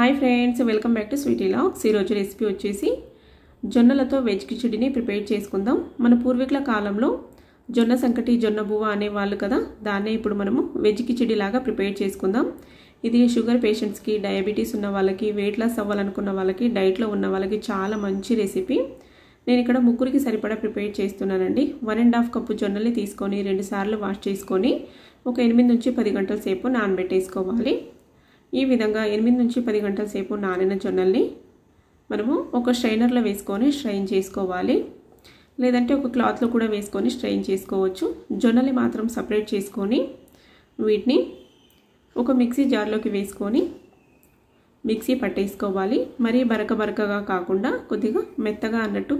hi friends welcome back to sweet ఇలాక్స్ ఈరోజు recipe వచ్చేసి జొన్నలతో వెజ్ కిచడిని ప్రిపేర్ చేసుకుందాం మన పూర్వీకుల కాలంలో జొన్న సంకటి జొన్న బువ్వ అనేవాళ్ళు కదా దాన్నే ఇప్పుడు మనము వెజ్ కిచడి లాగా ప్రిపేర్ చేసుకుందాం ఇది షుగర్ పేషెంట్స్కి డయాబెటీస్ ఉన్న వాళ్ళకి వెయిట్ లాస్ అవ్వాలనుకున్న వాళ్ళకి డైట్లో ఉన్న వాళ్ళకి చాలా మంచి రెసిపీ నేను ఇక్కడ ముగ్గురికి సరిపడా ప్రిపేర్ చేస్తున్నానండి వన్ అండ్ హాఫ్ కప్పు జొన్నలు తీసుకొని రెండుసార్లు వాష్ చేసుకొని ఒక ఎనిమిది నుంచి పది గంటల సేపు నానబెట్టేసుకోవాలి ఈ విధంగా ఎనిమిది నుంచి పది గంటల సేపు నానిన జొన్నల్ని మనము ఒక స్ట్రైనర్లో వేసుకొని స్ట్రైన్ చేసుకోవాలి లేదంటే ఒక క్లాత్లో కూడా వేసుకొని స్ట్రైన్ చేసుకోవచ్చు జొన్నల్ని మాత్రం సపరేట్ చేసుకొని వీటిని ఒక మిక్సీ జార్లోకి వేసుకొని మిక్సీ పట్టేసుకోవాలి మరీ బరక బరకగా కాకుండా కొద్దిగా మెత్తగా అన్నట్టు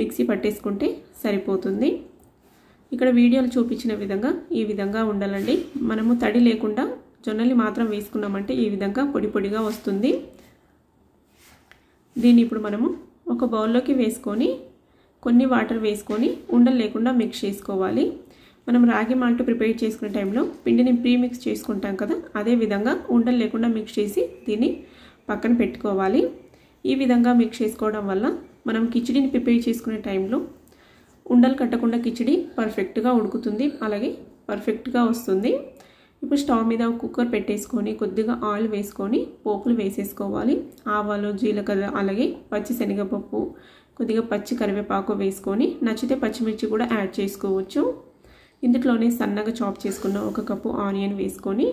మిక్సీ పట్టేసుకుంటే సరిపోతుంది ఇక్కడ వీడియోలు చూపించిన విధంగా ఈ విధంగా ఉండాలండి మనము తడి లేకుండా జొన్నలు మాత్రం వేసుకున్నామంటే ఈ విధంగా పొడి పొడిగా వస్తుంది దీన్ని ఇప్పుడు మనము ఒక బౌల్లోకి వేసుకొని కొన్ని వాటర్ వేసుకొని ఉండలు లేకుండా మిక్స్ చేసుకోవాలి మనం రాగి మాల్ట్ ప్రిపేర్ చేసుకునే టైంలో పిండిని ప్రీ మిక్స్ చేసుకుంటాం కదా అదే విధంగా ఉండలు లేకుండా మిక్స్ చేసి దీన్ని పక్కన పెట్టుకోవాలి ఈ విధంగా మిక్స్ చేసుకోవడం వల్ల మనం కిచిడిని ప్రిపేర్ చేసుకునే టైంలో ఉండలు కట్టకుండా కిచిడి పర్ఫెక్ట్గా ఉడుకుతుంది అలాగే పర్ఫెక్ట్గా వస్తుంది ఇప్పుడు స్టవ్ మీద కుక్కర్ పెట్టేసుకొని కొద్దిగా ఆయిల్ వేసుకొని పోపులు వేసేసుకోవాలి ఆవాలు జీలకర్ర అలాగే పచ్చి శనగపప్పు కొద్దిగా పచ్చి కరివేపాకు వేసుకొని నచ్చితే పచ్చిమిర్చి కూడా యాడ్ చేసుకోవచ్చు ఇందులోనే సన్నగా చాప్ చేసుకున్న ఒక కప్పు ఆనియన్ వేసుకొని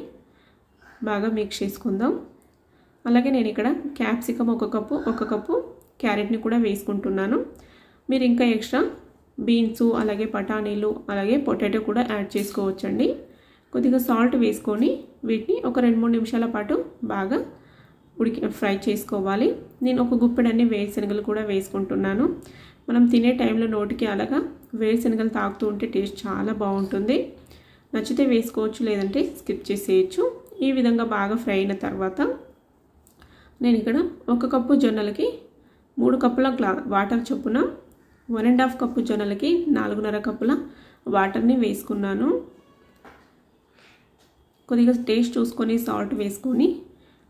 బాగా మిక్స్ చేసుకుందాం అలాగే నేను ఇక్కడ క్యాప్సికమ్ ఒక కప్పు ఒక కప్పు క్యారెట్ని కూడా వేసుకుంటున్నాను మీరు ఇంకా ఎక్స్ట్రా బీన్స్ అలాగే పటానీలు అలాగే పొటాటో కూడా యాడ్ చేసుకోవచ్చండి కొద్దిగా సాల్ట్ వేసుకొని వీటిని ఒక రెండు మూడు నిమిషాల పాటు బాగా ఉడికి ఫ్రై చేసుకోవాలి నేను ఒక గుప్పెడన్ని వేరుశనగలు కూడా వేసుకుంటున్నాను మనం తినే టైంలో నోటికి అలాగా వేరుశనగలు తాగుతూ ఉంటే టేస్ట్ చాలా బాగుంటుంది నచ్చితే వేసుకోవచ్చు లేదంటే స్కిప్ చేసేయచ్చు ఈ విధంగా బాగా ఫ్రై అయిన తర్వాత నేను ఇక్కడ ఒక కప్పు జొన్నలకి మూడు కప్పుల వాటర్ చొప్పున వన్ అండ్ హాఫ్ కప్పు జొన్నలకి నాలుగున్నర కప్పుల వాటర్ని వేసుకున్నాను కొద్దిగా టేస్ట్ చూసుకొని సాల్ట్ వేసుకొని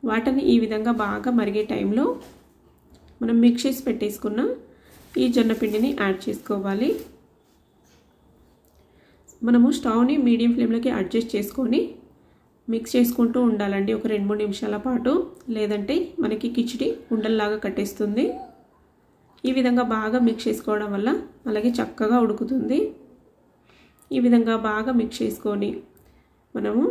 వాటర్ని ఈ విధంగా బాగా మరిగే టైంలో మనం మిక్స్ చేసి పెట్టేసుకున్న ఈ జొన్నపిండిని యాడ్ చేసుకోవాలి మనము స్టవ్ని మీడియం ఫ్లేమ్లోకి అడ్జస్ట్ చేసుకొని మిక్స్ చేసుకుంటూ ఉండాలండి ఒక రెండు మూడు నిమిషాల పాటు లేదంటే మనకి కిచిడి ఉండల్లాగా కట్టేస్తుంది ఈ విధంగా బాగా మిక్స్ చేసుకోవడం వల్ల అలాగే చక్కగా ఉడుకుతుంది ఈ విధంగా బాగా మిక్స్ చేసుకొని మనము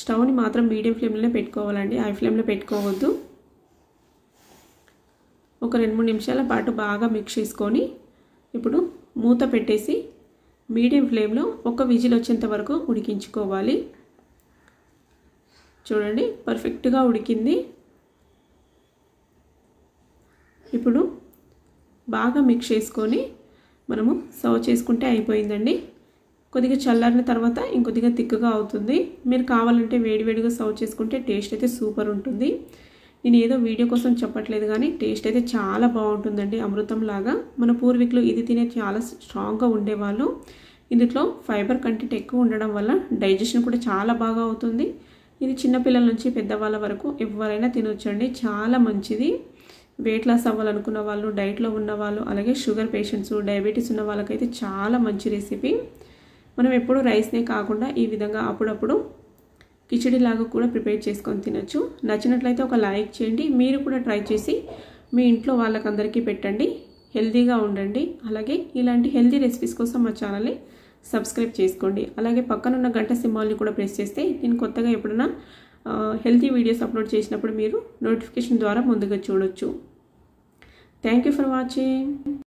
స్టవ్ని మాత్రం మీడియం ఫ్లేమ్లోనే పెట్టుకోవాలండి హై ఫ్లేమ్లో పెట్టుకోవద్దు ఒక రెండు మూడు నిమిషాల పాటు బాగా మిక్స్ చేసుకొని ఇప్పుడు మూత పెట్టేసి మీడియం ఫ్లేమ్లో ఒక విజిల్ వచ్చేంత వరకు ఉడికించుకోవాలి చూడండి పర్ఫెక్ట్గా ఉడికింది ఇప్పుడు బాగా మిక్స్ చేసుకొని మనము సర్వ్ చేసుకుంటే అయిపోయిందండి కొద్దిగా చల్లారిన తర్వాత ఇంకొద్దిగా తిక్కుగా అవుతుంది మీరు కావాలంటే వేడివేడిగా సర్వ్ చేసుకుంటే టేస్ట్ అయితే సూపర్ ఉంటుంది నేను ఏదో వీడియో కోసం చెప్పట్లేదు కానీ టేస్ట్ అయితే చాలా బాగుంటుందండి అమృతంలాగా మన పూర్వీకులు ఇది తినే చాలా స్ట్రాంగ్గా ఉండేవాళ్ళు ఇందులో ఫైబర్ కంటెంట్ ఎక్కువ ఉండడం వల్ల డైజెషన్ కూడా చాలా బాగా అవుతుంది ఇది చిన్నపిల్లల నుంచి పెద్దవాళ్ళ వరకు ఎవరైనా తినొచ్చండి చాలా మంచిది వెయిట్ లాస్ అవ్వాలనుకున్న వాళ్ళు డైట్లో ఉన్న వాళ్ళు అలాగే షుగర్ పేషెంట్స్ డయాబెటీస్ ఉన్న వాళ్ళకైతే చాలా మంచి రెసిపీ మనం ఎప్పుడు రైస్నే కాకుండా ఈ విధంగా అప్పుడప్పుడు కిచడీలాగా కూడా ప్రిపేర్ చేసుకొని తినచ్చు నచ్చినట్లయితే ఒక లైక్ చేయండి మీరు కూడా ట్రై చేసి మీ ఇంట్లో వాళ్ళకందరికీ పెట్టండి హెల్తీగా ఉండండి అలాగే ఇలాంటి హెల్దీ రెసిపీస్ కోసం మా ఛానల్ని సబ్స్క్రైబ్ చేసుకోండి అలాగే పక్కనున్న గంట సింబాల్ని కూడా ప్రెస్ చేస్తే నేను కొత్తగా ఎప్పుడైనా హెల్తీ వీడియోస్ అప్లోడ్ చేసినప్పుడు మీరు నోటిఫికేషన్ ద్వారా ముందుగా చూడొచ్చు థ్యాంక్ ఫర్ వాచింగ్